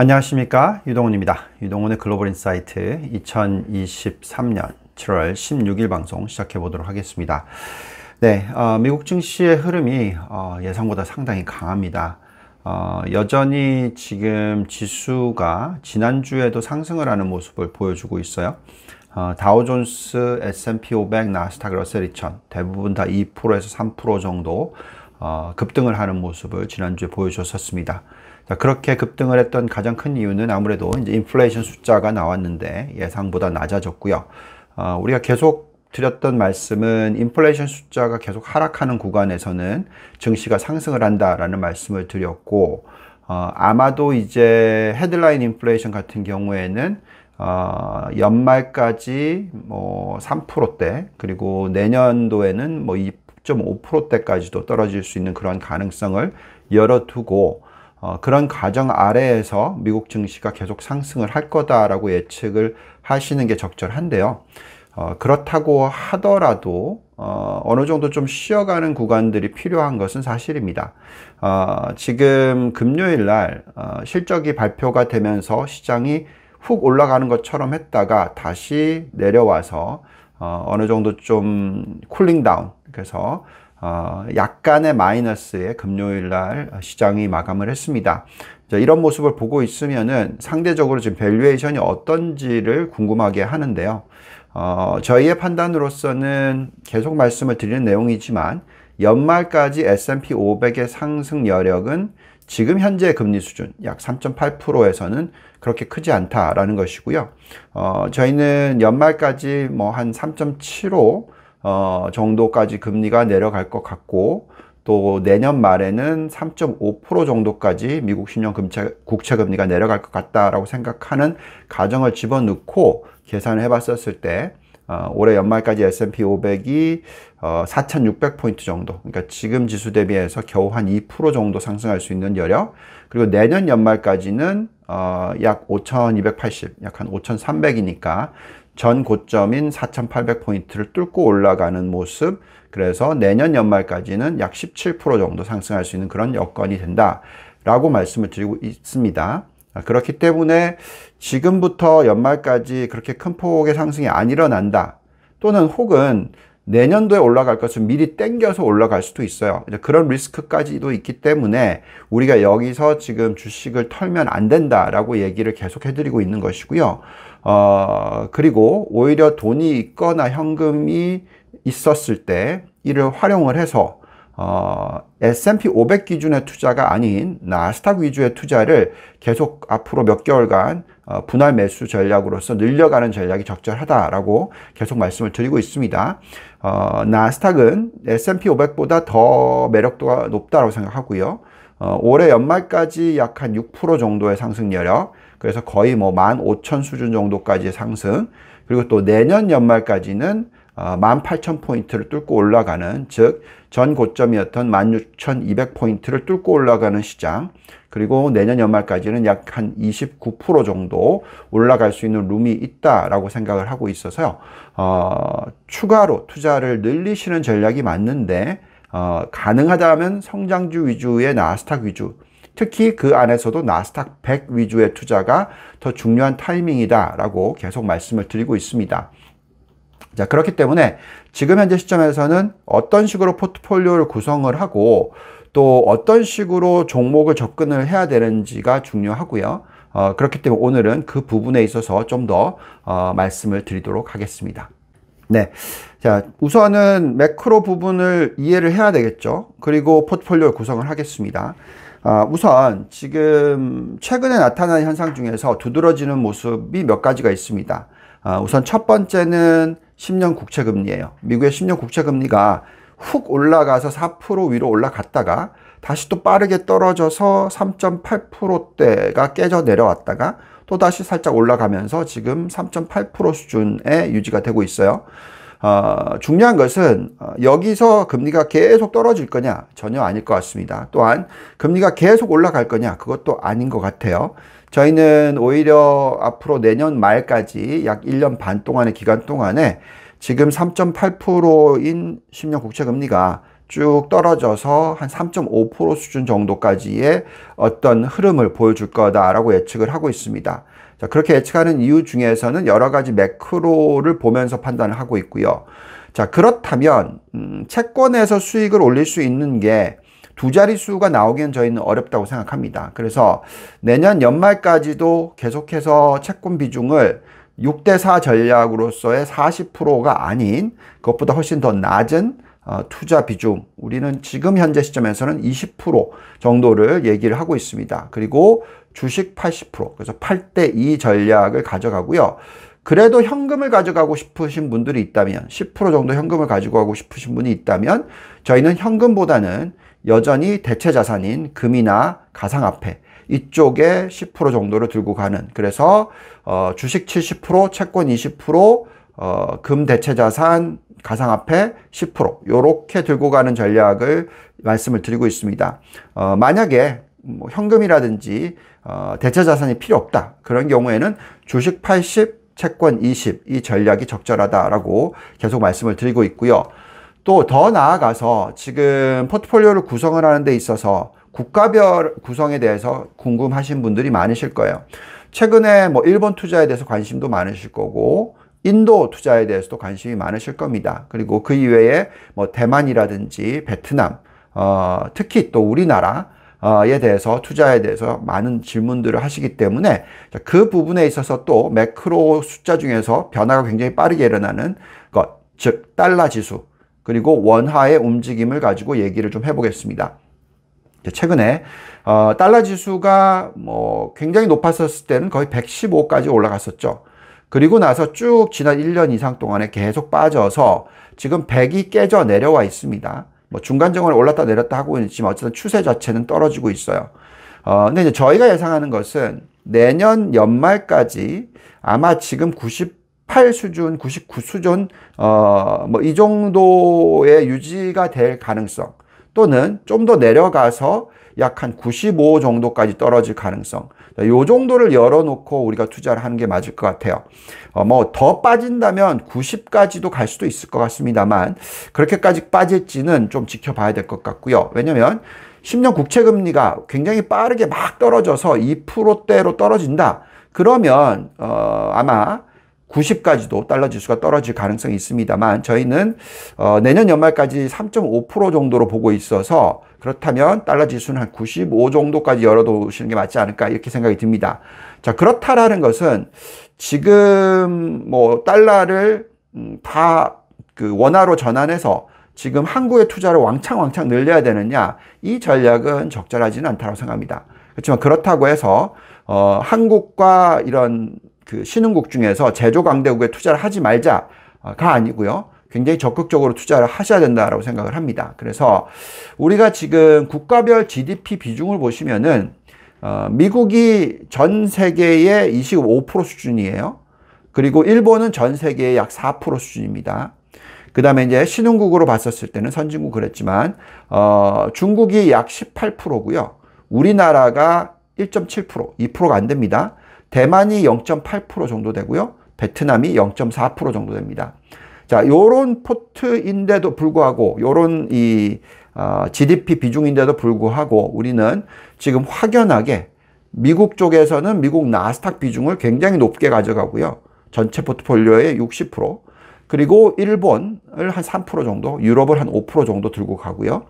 안녕하십니까 유동훈입니다 유동훈의 글로벌 인사이트 2023년 7월 16일 방송 시작해 보도록 하겠습니다 네 어, 미국 증시의 흐름이 어, 예상보다 상당히 강합니다 어, 여전히 지금 지수가 지난주에도 상승을 하는 모습을 보여주고 있어요 어, 다우존스, S&P 500, 나스닥, 러셀 2000 대부분 다 2%에서 3% 정도 어, 급등을 하는 모습을 지난주에 보여줬었습니다. 그렇게 급등을 했던 가장 큰 이유는 아무래도 이제 인플레이션 숫자가 나왔는데 예상보다 낮아졌고요. 어, 우리가 계속 드렸던 말씀은 인플레이션 숫자가 계속 하락하는 구간에서는 증시가 상승을 한다라는 말씀을 드렸고 어, 아마도 이제 헤드라인 인플레이션 같은 경우에는 어, 연말까지 뭐 3%대 그리고 내년도에는 뭐 2.5%대까지도 떨어질 수 있는 그런 가능성을 열어두고 어, 그런 가정 아래에서 미국 증시가 계속 상승을 할 거다라고 예측을 하시는 게 적절한데요. 어, 그렇다고 하더라도 어, 어느 정도 좀 쉬어가는 구간들이 필요한 것은 사실입니다. 어, 지금 금요일 날 어, 실적이 발표가 되면서 시장이 훅 올라가는 것처럼 했다가 다시 내려와서 어, 어느 정도 좀 쿨링 다운 그래서 어, 약간의 마이너스에 금요일날 시장이 마감을 했습니다. 이런 모습을 보고 있으면은 상대적으로 지금 밸류에이션이 어떤지를 궁금하게 하는데요. 어, 저희의 판단으로서는 계속 말씀을 드리는 내용이지만 연말까지 S&P 500의 상승 여력은 지금 현재 금리 수준 약 3.8%에서는 그렇게 크지 않다라는 것이고요. 어, 저희는 연말까지 뭐한3.75 어, 정도까지 금리가 내려갈 것 같고 또 내년 말에는 3.5% 정도까지 미국 신용 금체, 국채 금리가 내려갈 것 같다라고 생각하는 가정을 집어넣고 계산을 해봤었을 때 어, 올해 연말까지 S&P 500이 어, 4,600포인트 정도, 그러니까 지금 지수 대비해서 겨우 한 2% 정도 상승할 수 있는 여력, 그리고 내년 연말까지는 어, 약 5,280, 약 한 5,300이니까 전 고점인 4,800포인트를 뚫고 올라가는 모습, 그래서 내년 연말까지는 약 17% 정도 상승할 수 있는 그런 여건이 된다. 라고 말씀을 드리고 있습니다. 아, 그렇기 때문에 지금부터 연말까지 그렇게 큰 폭의 상승이 안 일어난다. 또는 혹은 내년도에 올라갈 것은 미리 땡겨서 올라갈 수도 있어요. 그런 리스크까지도 있기 때문에 우리가 여기서 지금 주식을 털면 안 된다라고 얘기를 계속 해드리고 있는 것이고요. 어, 그리고 오히려 돈이 있거나 현금이 있었을 때 이를 활용을 해서 어, S&P 500 기준의 투자가 아닌 나스닥 위주의 투자를 계속 앞으로 몇 개월간 어, 분할 매수 전략으로서 늘려가는 전략이 적절하다라고 계속 말씀을 드리고 있습니다. 어, 나스닥은 S&P 500보다 더 매력도가 높다고 생각하고요. 어, 올해 연말까지 약 한 6% 정도의 상승 여력. 그래서 거의 뭐 15,000 수준 정도까지의 상승. 그리고 또 내년 연말까지는 18,000포인트를 어, 뚫고 올라가는, 즉, 전 고점이었던 16,200포인트를 뚫고 올라가는 시장. 그리고 내년 연말까지는 약 한 29% 정도 올라갈 수 있는 룸이 있다라고 생각을 하고 있어서요. 어, 추가로 투자를 늘리시는 전략이 맞는데, 어, 가능하다면 성장주 위주의 나스닥 위주, 특히 그 안에서도 나스닥 100 위주의 투자가 더 중요한 타이밍이다라고 계속 말씀을 드리고 있습니다. 자, 그렇기 때문에 지금 현재 시점에서는 어떤 식으로 포트폴리오를 구성을 하고 또 어떤 식으로 종목을 접근을 해야 되는지가 중요하고요. 어, 그렇기 때문에 오늘은 그 부분에 있어서 좀 더 어, 말씀을 드리도록 하겠습니다. 네. 자, 우선은 매크로 부분을 이해를 해야 되겠죠. 그리고 포트폴리오 구성을 하겠습니다. 아, 우선 지금 최근에 나타난 현상 중에서 두드러지는 모습이 몇 가지가 있습니다. 아, 우선 첫 번째는 10년 국채금리예요. 미국의 10년 국채금리가 훅 올라가서 4% 위로 올라갔다가 다시 또 빠르게 떨어져서 3.8%대가 깨져 내려왔다가 또 다시 살짝 올라가면서 지금 3.8% 수준에 유지가 되고 있어요. 어, 중요한 것은 어, 여기서 금리가 계속 떨어질 거냐 전혀 아닐 것 같습니다. 또한 금리가 계속 올라갈 거냐 그것도 아닌 것 같아요. 저희는 오히려 앞으로 내년 말까지 약 1년 반 동안의 기간 동안에 지금 3.8%인 10년 국채 금리가 쭉 떨어져서 한 3.5% 수준 정도까지의 어떤 흐름을 보여줄 거다라고 예측을 하고 있습니다. 자, 그렇게 예측하는 이유 중에서는 여러 가지 매크로를 보면서 판단을 하고 있고요. 자, 그렇다면, 음, 채권에서 수익을 올릴 수 있는 게 두 자릿수가 나오기는 저희는 어렵다고 생각합니다. 그래서 내년 연말까지도 계속해서 채권 비중을 6대4 전략으로서의 40%가 아닌 그것보다 훨씬 더 낮은 어, 투자 비중 우리는 지금 현재 시점에서는 20% 정도를 얘기를 하고 있습니다. 그리고 주식 80%. 그래서 8대 2 전략을 가져가고요. 그래도 현금을 가져가고 싶으신 분들이 있다면 10% 정도 현금을 가지고 가고 싶으신 분이 있다면 저희는 현금보다는 여전히 대체 자산인 금이나 가상화폐 이쪽에 10% 정도를 들고 가는 그래서 어, 주식 70% 채권 20% 어, 금 대체 자산 가상화폐 10%이렇게 들고 가는 전략을 말씀을 드리고 있습니다. 어, 만약에 뭐 현금이라든지 어, 대체 자산이 필요 없다. 그런 경우에는 주식 80, 채권 20, 이 전략이 적절하다라고 계속 말씀을 드리고 있고요. 또 더 나아가서 지금 포트폴리오를 구성을 하는 데 있어서 국가별 구성에 대해서 궁금하신 분들이 많으실 거예요. 최근에 뭐 일본 투자에 대해서 관심도 많으실 거고, 인도 투자에 대해서도 관심이 많으실 겁니다. 그리고 그 이외에 뭐 대만이라든지 베트남, 어, 특히 또 우리나라, 에 대해서 투자에 대해서 많은 질문들을 하시기 때문에 그 부분에 있어서 또 매크로 숫자 중에서 변화가 굉장히 빠르게 일어나는 것, 즉 달러 지수 그리고 원화의 움직임을 가지고 얘기를 좀 해보겠습니다. 최근에 어, 달러 지수가 뭐 굉장히 높았었을 때는 거의 115까지 올라갔었죠. 그리고 나서 쭉 지난 1년 이상 동안에 계속 빠져서 지금 100이 깨져 내려와 있습니다. 뭐 중간 정을 올랐다 내렸다 하고 있지만 어쨌든 추세 자체는 떨어지고 있어요. 어, 근데 이제 저희가 예상하는 것은 내년 연말까지 아마 지금 98 수준, 99 수준, 어, 뭐 이 정도의 유지가 될 가능성 또는 좀 더 내려가서 약한95 정도까지 떨어질 가능성. 이 정도를 열어놓고 우리가 투자를 하는 게 맞을 것 같아요. 어, 뭐더 빠진다면 90까지도 갈 수도 있을 것 같습니다만 그렇게까지 빠질지는 좀 지켜봐야 될 것 같고요. 왜냐면 10년 국채 금리가 굉장히 빠르게 막 떨어져서 2%대로 떨어진다. 그러면 어, 아마 90까지도 달러 지수가 떨어질 가능성이 있습니다만 저희는 어, 내년 연말까지 3.5% 정도로 보고 있어서 그렇다면 달러 지수는 한 95 정도까지 열어두시는게 맞지 않을까 이렇게 생각이 듭니다. 자 그렇다라는 것은 지금 뭐 달러를 음, 다그 원화로 전환해서 지금 한국의 투자를 왕창 왕창 늘려야 되느냐 이 전략은 적절하지는 않다고 생각합니다. 그렇지만 그렇다고 해서 어, 한국과 이런 그 신흥국 중에서 제조 강대국에 투자를 하지 말자가 아니고요. 굉장히 적극적으로 투자를 하셔야 된다라고 생각을 합니다. 그래서 우리가 지금 국가별 GDP 비중을 보시면은 어, 미국이 전 세계의 25% 수준이에요. 그리고 일본은 전 세계의 약 4% 수준입니다. 그 다음에 이제 신흥국으로 봤었을 때는 선진국 그랬지만, 어, 중국이 약 18%고요. 우리나라가 1.7%, 2%가 안 됩니다. 대만이 0.8% 정도 되고요. 베트남이 0.4% 정도 됩니다. 자, 요런 포트인데도 불구하고, 요런 이, 어, GDP 비중인데도 불구하고 우리는 지금 확연하게 미국 쪽에서는 미국 나스닥 비중을 굉장히 높게 가져가고요. 전체 포트폴리오의 60%. 그리고 일본을 한 3% 정도, 유럽을 한 5% 정도 들고 가고요.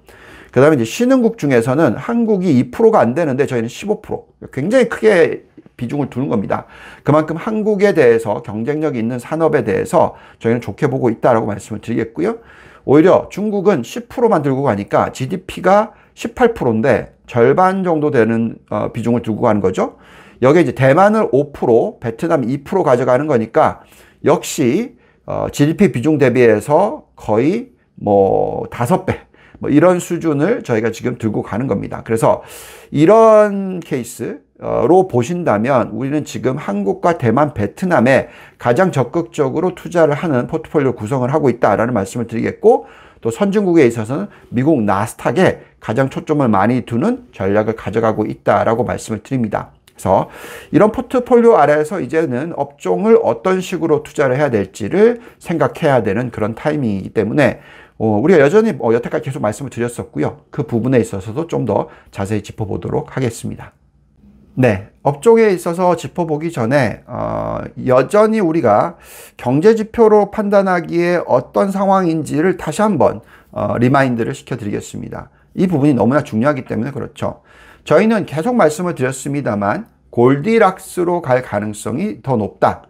그 다음에 이제 신흥국 중에서는 한국이 2%가 안 되는데 저희는 15%. 굉장히 크게 비중을 두는 겁니다. 그만큼 한국에 대해서 경쟁력 있는 산업에 대해서 저희는 좋게 보고 있다라고 말씀을 드리겠고요. 오히려 중국은 10%만 들고 가니까 GDP가 18%인데 절반 정도 되는 어, 비중을 들고 가는 거죠. 여기에 이제 대만을 5%, 베트남 2% 가져가는 거니까 역시 어, GDP 비중 대비해서 거의 뭐 5배 뭐 이런 수준을 저희가 지금 들고 가는 겁니다. 그래서 이런 케이스 로 보신다면 우리는 지금 한국과 대만, 베트남에 가장 적극적으로 투자를 하는 포트폴리오 구성을 하고 있다라는 말씀을 드리겠고 또 선진국에 있어서는 미국 나스닥에 가장 초점을 많이 두는 전략을 가져가고 있다라고 말씀을 드립니다. 그래서 이런 포트폴리오 아래에서 이제는 업종을 어떤 식으로 투자를 해야 될지를 생각해야 되는 그런 타이밍이기 때문에 어, 우리가 여전히 뭐 여태까지 계속 말씀을 드렸었고요. 그 부분에 있어서도 좀 더 자세히 짚어보도록 하겠습니다. 네. 업종에 있어서 짚어보기 전에 어, 여전히 우리가 경제 지표로 판단하기에 어떤 상황인지를 다시 한번 어, 리마인드를 시켜드리겠습니다. 이 부분이 너무나 중요하기 때문에 그렇죠. 저희는 계속 말씀을 드렸습니다만 골디락스로 갈 가능성이 더 높다.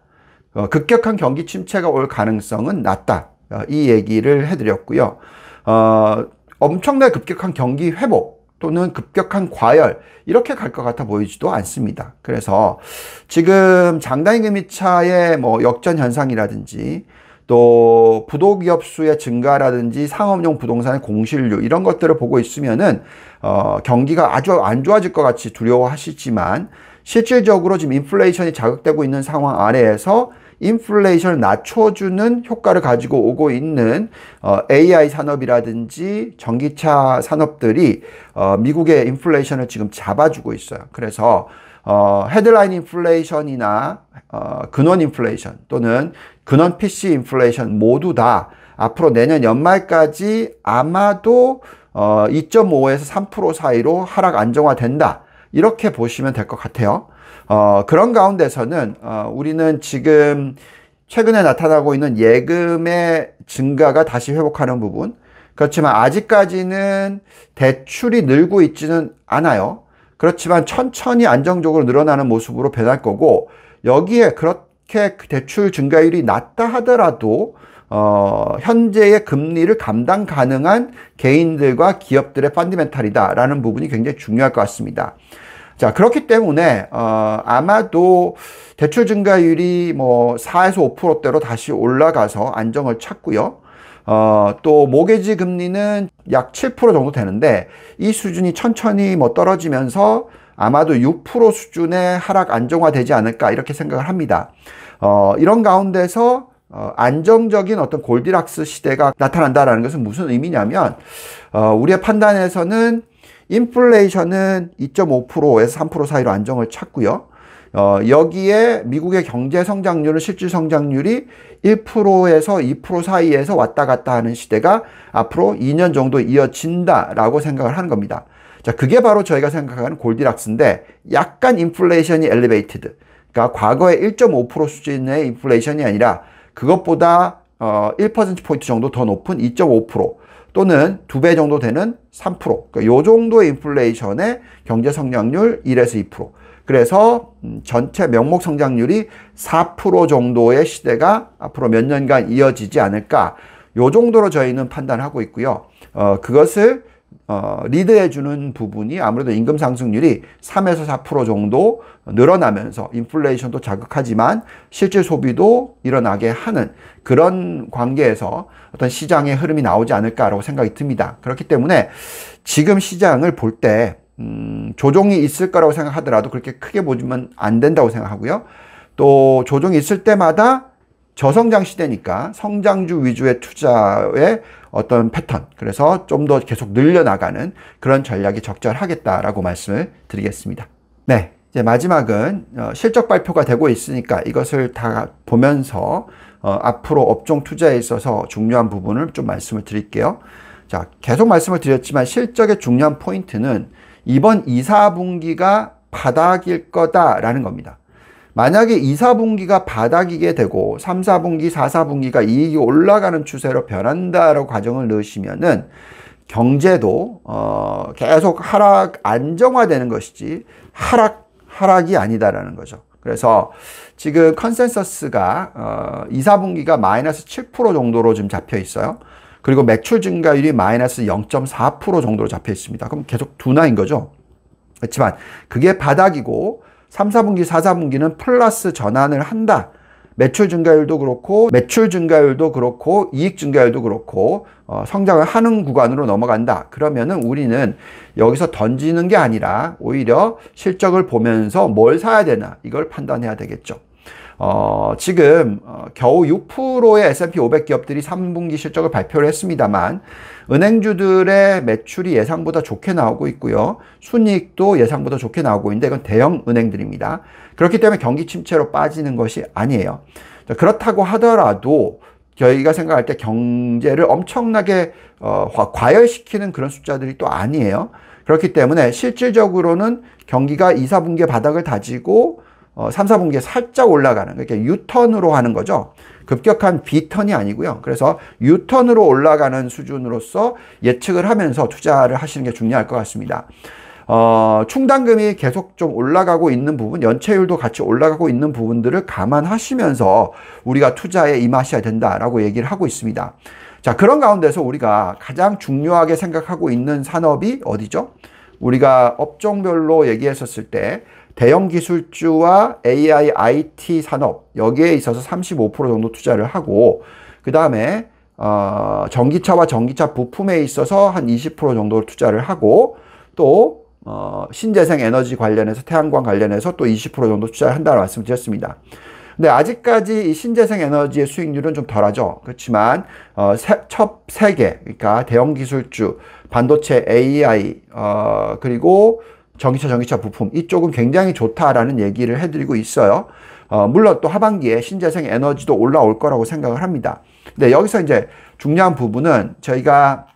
어, 급격한 경기 침체가 올 가능성은 낮다. 어, 이 얘기를 해드렸고요. 어, 엄청나게 급격한 경기 회복 또는 급격한 과열 이렇게 갈 것 같아 보이지도 않습니다. 그래서 지금 장단기 금리차의 뭐 역전 현상이라든지 또 부도기업 수의 증가라든지 상업용 부동산의 공실률 이런 것들을 보고 있으면은 어 경기가 아주 안 좋아질 것 같이 두려워하시지만 실질적으로 지금 인플레이션이 자극되고 있는 상황 아래에서 인플레이션을 낮춰주는 효과를 가지고 오고 있는 어, AI 산업이라든지 전기차 산업들이 어, 미국의 인플레이션을 지금 잡아주고 있어요. 그래서 어, 헤드라인 인플레이션이나 어, 근원 인플레이션 또는 근원 PC 인플레이션 모두 다 앞으로 내년 연말까지 아마도 어, 2.5에서 3% 사이로 하락 안정화된다. 이렇게 보시면 될 것 같아요. 어, 그런 가운데서는 어, 우리는 지금 최근에 나타나고 있는 예금의 증가가 다시 회복하는 부분. 그렇지만 아직까지는 대출이 늘고 있지는 않아요. 그렇지만 천천히 안정적으로 늘어나는 모습으로 변할 거고, 여기에 그렇게 그 대출 증가율이 낮다 하더라도, 어, 현재의 금리를 감당 가능한 개인들과 기업들의 펀디멘탈이다라는 부분이 굉장히 중요할 것 같습니다. 자, 그렇기 때문에, 어, 아마도 대출 증가율이 뭐 4에서 5%대로 다시 올라가서 안정을 찾고요. 어, 또, 모계지 금리는 약 7% 정도 되는데, 이 수준이 천천히 뭐 떨어지면서 아마도 6% 수준의 하락 안정화되지 않을까, 이렇게 생각을 합니다. 어, 이런 가운데서 어, 안정적인 어떤 골디락스 시대가 나타난다라는 것은 무슨 의미냐면 어, 우리의 판단에서는 인플레이션은 2.5%에서 3% 사이로 안정을 찾고요. 어, 여기에 미국의 경제 성장률은 실질 성장률이 1%에서 2% 사이에서 왔다 갔다 하는 시대가 앞으로 2년 정도 이어진다라고 생각을 하는 겁니다. 자, 그게 바로 저희가 생각하는 골디락스인데 약간 인플레이션이 엘리베이티드. 그러니까 과거의 1.5% 수준의 인플레이션이 아니라 그것보다 어, 1%포인트 정도 더 높은 2.5% 또는 두 배 정도 되는 3%. 그러니까 요 정도 의 인플레이션의 경제 성장률 1에서 2%. 그래서 음, 전체 명목 성장률이 4% 정도의 시대가 앞으로 몇 년간 이어지지 않을까. 요 정도로 저희는 판단하고 있고요. 어, 그것을 어, 리드해주는 부분이 아무래도 임금 상승률이 3에서 4% 정도 늘어나면서 인플레이션도 자극하지만 실질 소비도 일어나게 하는 그런 관계에서 어떤 시장의 흐름이 나오지 않을까라고 생각이 듭니다. 그렇기 때문에 지금 시장을 볼때 음, 조정이 있을 거라고 생각하더라도 그렇게 크게 보지면 안 된다고 생각하고요. 또 조정이 있을 때마다 저성장 시대니까 성장주 위주의 투자의 어떤 패턴, 그래서 좀 더 계속 늘려나가는 그런 전략이 적절하겠다라고 말씀을 드리겠습니다. 네. 이제 마지막은 어, 실적 발표가 되고 있으니까 이것을 다 보면서 어, 앞으로 업종 투자에 있어서 중요한 부분을 좀 말씀을 드릴게요. 자, 계속 말씀을 드렸지만 실적의 중요한 포인트는 이번 2, 4분기가 바닥일 거다라는 겁니다. 만약에 2, 4분기가 바닥이게 되고 3, 4분기, 4, 4분기가 이익이 올라가는 추세로 변한다라고 과정을 넣으시면은 경제도 어 계속 하락 안정화되는 것이지 하락 하락이 아니다라는 거죠. 그래서 지금 컨센서스가 어 2, 4분기가 마이너스 7% 정도로 지금 잡혀 있어요. 그리고 매출 증가율이 마이너스 0.4% 정도로 잡혀 있습니다. 그럼 계속 둔화인 거죠. 그렇지만 그게 바닥이고 3, 4분기, 4, 4분기는 플러스 전환을 한다. 매출 증가율도 그렇고 매출 증가율도 그렇고 이익 증가율도 그렇고 어, 성장을 하는 구간으로 넘어간다. 그러면은 우리는 여기서 던지는 게 아니라 오히려 실적을 보면서 뭘 사야 되나 이걸 판단해야 되겠죠. 어, 지금 어, 겨우 6%의 S&P 500 기업들이 3분기 실적을 발표를 했습니다만 은행주들의 매출이 예상보다 좋게 나오고 있고요. 순이익도 예상보다 좋게 나오고 있는데 이건 대형 은행들입니다. 그렇기 때문에 경기 침체로 빠지는 것이 아니에요. 그렇다고 하더라도 저희가 생각할 때 경제를 엄청나게 어, 과열시키는 그런 숫자들이 또 아니에요. 그렇기 때문에 실질적으로는 경기가 2, 4분기에 바닥을 다지고 어, 3, 4분기에 살짝 올라가는 이렇게 그러니까 유턴으로 하는 거죠. 급격한 비턴이 아니고요. 그래서 유턴으로 올라가는 수준으로서 예측을 하면서 투자를 하시는 게 중요할 것 같습니다. 어, 충당금이 계속 좀 올라가고 있는 부분, 연체율도 같이 올라가고 있는 부분들을 감안하시면서 우리가 투자에 임하셔야 된다라고 얘기를 하고 있습니다. 자, 그런 가운데서 우리가 가장 중요하게 생각하고 있는 산업이 어디죠? 우리가 업종별로 얘기했었을 때 대형 기술주와 AI, IT 산업 여기에 있어서 35% 정도 투자를 하고 그 다음에 어, 전기차와 전기차 부품에 있어서 한 20% 정도 투자를 하고 또 어, 신재생 에너지 관련해서 태양광 관련해서 또 20% 정도 투자를 한다는 말씀을 드렸습니다. 근데 아직까지 이 신재생 에너지의 수익률은 좀 덜하죠. 그렇지만 어, 첫 세계 그러니까 대형 기술주, 반도체, AI 어, 그리고 전기차, 전기차 부품 이쪽은 굉장히 좋다라는 얘기를 해드리고 있어요. 어, 물론 또 하반기에 신재생 에너지도 올라올 거라고 생각을 합니다. 근데 여기서 이제 중요한 부분은 저희가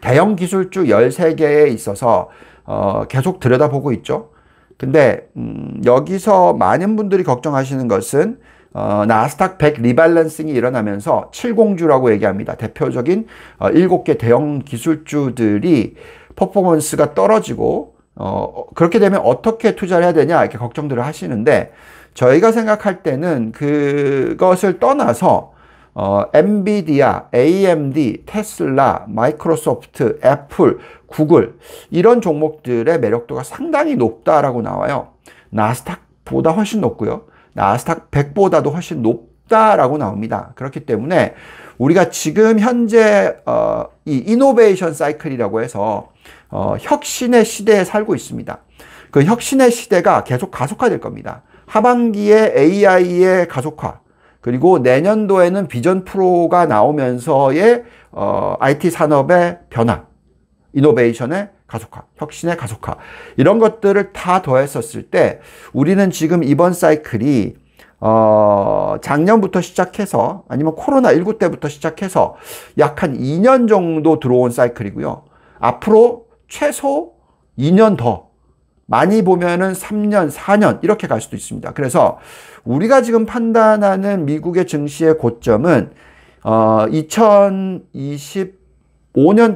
대형 기술주 13개에 있어서 어, 계속 들여다보고 있죠. 근데 음, 여기서 많은 분들이 걱정하시는 것은 어, 나스닥 100 리밸런싱이 일어나면서 7공주라고 얘기합니다. 대표적인 어, 7개 대형 기술주들이 퍼포먼스가 떨어지고 어, 어, 그렇게 되면 어떻게 투자를 해야 되냐, 이렇게 걱정들을 하시는데, 저희가 생각할 때는 그것을 떠나서, 어, 엔비디아, AMD, 테슬라, 마이크로소프트, 애플, 구글, 이런 종목들의 매력도가 상당히 높다라고 나와요. 나스닥보다 훨씬 높고요. 나스닥 100보다도 훨씬 높다라고 나옵니다. 그렇기 때문에 우리가 지금 현재 어, 이 이노베이션 사이클이라고 해서 어, 혁신의 시대에 살고 있습니다. 그 혁신의 시대가 계속 가속화될 겁니다. 하반기에 AI의 가속화, 그리고 내년도에는 비전 프로가 나오면서의 어, IT 산업의 변화, 이노베이션의 가속화, 혁신의 가속화 이런 것들을 다 더했었을 때 우리는 지금 이번 사이클이 어, 작년부터 시작해서 아니면 코로나19 때부터 시작해서 약 한 2년 정도 들어온 사이클이고요. 앞으로 최소 2년 더 많이 보면은 3년, 4년 이렇게 갈 수도 있습니다. 그래서 우리가 지금 판단하는 미국의 증시의 고점은 어, 2025년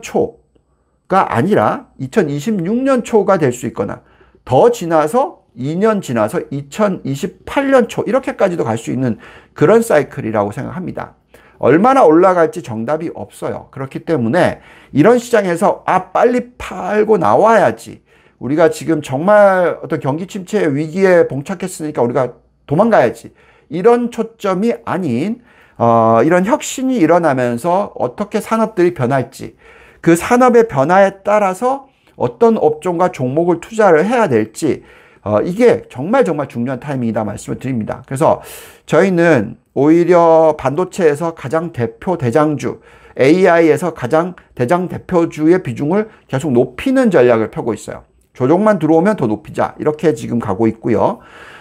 초가 아니라 2026년 초가 될 수 있거나 더 지나서 2년 지나서 2028년 초 이렇게까지도 갈 수 있는 그런 사이클이라고 생각합니다. 얼마나 올라갈지 정답이 없어요. 그렇기 때문에 이런 시장에서 아 빨리 팔고 나와야지 우리가 지금 정말 어떤 경기 침체 위기에 봉착했으니까 우리가 도망가야지 이런 초점이 아닌 어, 이런 혁신이 일어나면서 어떻게 산업들이 변할지 그 산업의 변화에 따라서 어떤 업종과 종목을 투자를 해야 될지 어, 이게 정말 정말 중요한 타이밍이다 말씀을 드립니다. 그래서 저희는 오히려 반도체에서 가장 대표 대장주, AI에서 가장 대장 대표주의 비중을 계속 높이는 전략을 펴고 있어요. 조정만 들어오면 더 높이자. 이렇게 지금 가고 있고요.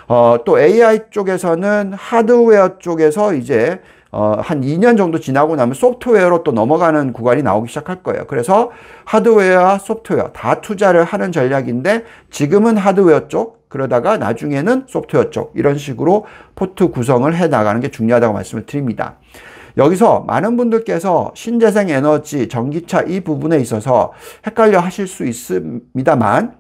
어, 또 AI 쪽에서는 하드웨어 쪽에서 이제 어, 한 2년 정도 지나고 나면 소프트웨어로 또 넘어가는 구간이 나오기 시작할 거예요. 그래서 하드웨어와 소프트웨어 다 투자를 하는 전략인데 지금은 하드웨어 쪽 그러다가 나중에는 소프트웨어 쪽 이런 식으로 포트 구성을 해 나가는 게 중요하다고 말씀을 드립니다. 여기서 많은 분들께서 신재생 에너지, 전기차 이 부분에 있어서 헷갈려 하실 수 있습니다만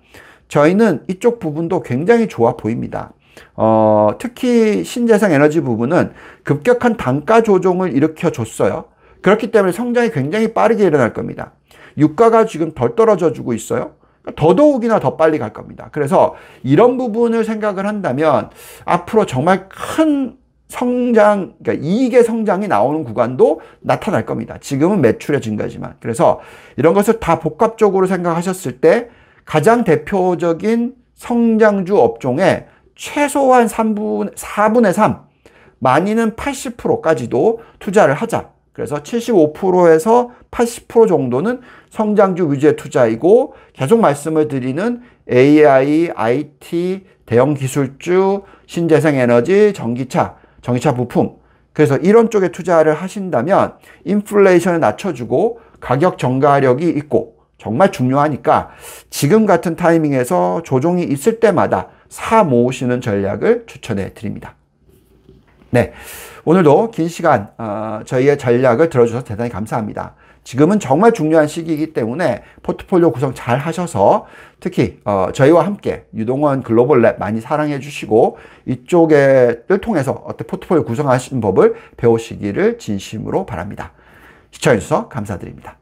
저희는 이쪽 부분도 굉장히 좋아 보입니다. 어, 특히 신재생 에너지 부분은 급격한 단가 조정을 일으켜 줬어요. 그렇기 때문에 성장이 굉장히 빠르게 일어날 겁니다. 유가가 지금 덜 떨어져 주고 있어요. 그러니까 더더욱이나 더 빨리 갈 겁니다. 그래서 이런 부분을 생각을 한다면 앞으로 정말 큰 성장, 그러니까 이익의 성장이 나오는 구간도 나타날 겁니다. 지금은 매출의 증가지만. 그래서 이런 것을 다 복합적으로 생각하셨을 때 가장 대표적인 성장주 업종에 최소한 3분, 4분의 3, 많이는 80%까지도 투자를 하자. 그래서 75%에서 80% 정도는 성장주 위주의 투자이고 계속 말씀을 드리는 AI, IT, 대형 기술주, 신재생 에너지, 전기차, 전기차 부품. 그래서 이런 쪽에 투자를 하신다면 인플레이션을 낮춰주고 가격 정가력이 있고 정말 중요하니까 지금 같은 타이밍에서 조정이 있을 때마다 사 모으시는 전략을 추천해 드립니다. 네. 오늘도 긴 시간, 어, 저희의 전략을 들어주셔서 대단히 감사합니다. 지금은 정말 중요한 시기이기 때문에 포트폴리오 구성 잘 하셔서 특히 어, 저희와 함께 유동원 글로벌 랩 많이 사랑해 주시고 이쪽에 통해서 어떤 포트폴리오 구성하시는 법을 배우시기를 진심으로 바랍니다. 시청해주셔서 감사드립니다.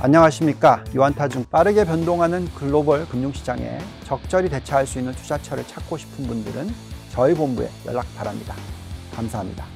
안녕하십니까 요한타중 빠르게 변동하는 글로벌 금융시장에 적절히 대처할 수 있는 투자처를 찾고 싶은 분들은 저희 본부에 연락 바랍니다. 감사합니다.